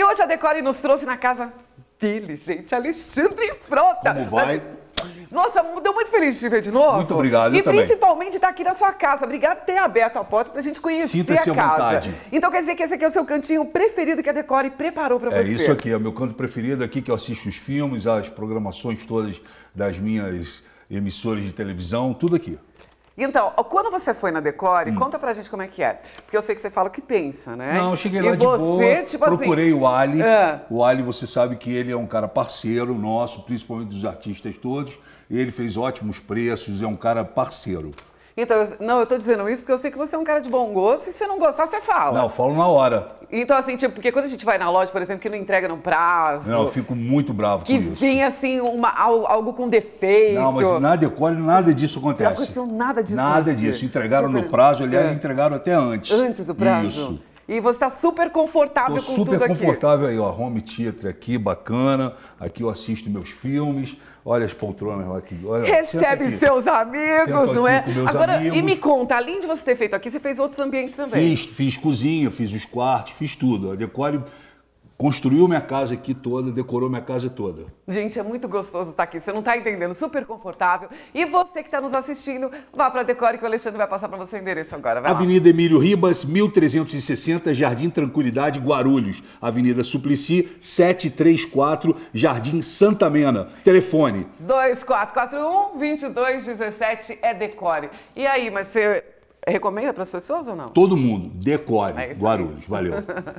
E hoje a Decore nos trouxe na casa dele, gente, Alexandre Frota. Como vai? Nossa, deu muito feliz de te ver de novo. Muito obrigado, E principalmente estar tá aqui na sua casa. Obrigado por ter aberto a porta para a gente conhecer Sinta-se a casa. Vontade. Então quer dizer que esse aqui é o seu cantinho preferido que a Decore preparou para é você. É isso aqui, é o meu canto preferido aqui que eu assisto os filmes, as programações todas das minhas emissoras de televisão, tudo aqui. Então, quando você foi na Decore, hum. conta pra gente como é que é. Porque eu sei que você fala o que pensa, né? Não, eu cheguei lá de você, boa, tipo assim, procurei assim... o Ali. Ah. O Ali, você sabe que ele é um cara parceiro nosso, principalmente dos artistas todos. Ele fez ótimos preços, é um cara parceiro. Então, eu, não, eu tô dizendo isso porque eu sei que você é um cara de bom gosto e se não gostar, você fala. Não, eu falo na hora. Então, assim, tipo, porque quando a gente vai na loja, por exemplo, que não entrega no prazo. Não, eu fico muito bravo com isso. Que vem, assim, uma, algo com defeito. Não, mas na Decore nada disso acontece. Não aconteceu nada disso. Nada disso. Entregaram Super... no prazo, aliás, é. entregaram até antes. Antes do prazo. Isso. E você está super confortável Tô com super tudo aqui. super confortável aí, ó. Home theater aqui, bacana. Aqui eu assisto meus filmes. Olha as poltronas lá aqui. Olha, Recebe aqui. seus amigos, não é? Agora, amigos. e me conta, além de você ter feito aqui, você fez outros ambientes também? Fiz, fiz cozinha, fiz os quartos, fiz tudo. Decore construiu minha casa aqui toda, decorou minha casa toda. Gente, é muito gostoso estar aqui. Você não está entendendo, super confortável. E você que está nos assistindo, vá para a Decore que o Alexandre vai passar para você o endereço agora. Vai Avenida lá. Emílio Ribas, 1360, Jardim Tranquilidade, Guarulhos. Avenida Suplicy, 734, Jardim Santa Mena. Telefone 2441 2217 é Decore. E aí, mas você recomenda para as pessoas ou não? Todo mundo, Decore, é Guarulhos. Valeu.